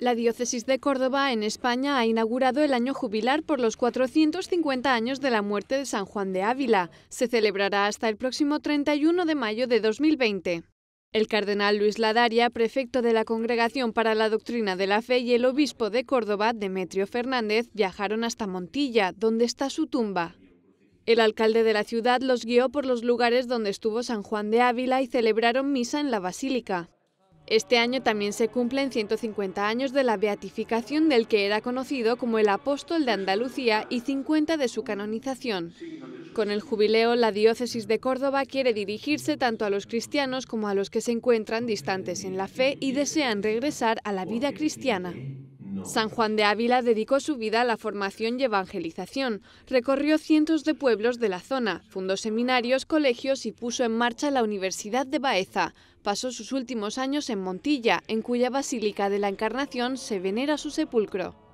La Diócesis de Córdoba en España ha inaugurado el año jubilar por los 450 años de la muerte de San Juan de Ávila. Se celebrará hasta el próximo 31 de mayo de 2020. El cardenal Luis Ladaria, prefecto de la Congregación para la Doctrina de la Fe, y el obispo de Córdoba, Demetrio Fernández, viajaron hasta Montilla, donde está su tumba. El alcalde de la ciudad los guió por los lugares donde estuvo San Juan de Ávila y celebraron misa en la basílica. Este año también se cumplen 150 años de la beatificación del que era conocido como el apóstol de Andalucía y 50 de su canonización. Con el jubileo, la diócesis de Córdoba quiere dirigirse tanto a los cristianos como a los que se encuentran distantes en la fe y desean regresar a la vida cristiana. San Juan de Ávila dedicó su vida a la formación y evangelización, recorrió cientos de pueblos de la zona, fundó seminarios, colegios y puso en marcha la Universidad de Baeza. Pasó sus últimos años en Montilla, en cuya Basílica de la Encarnación se venera su sepulcro.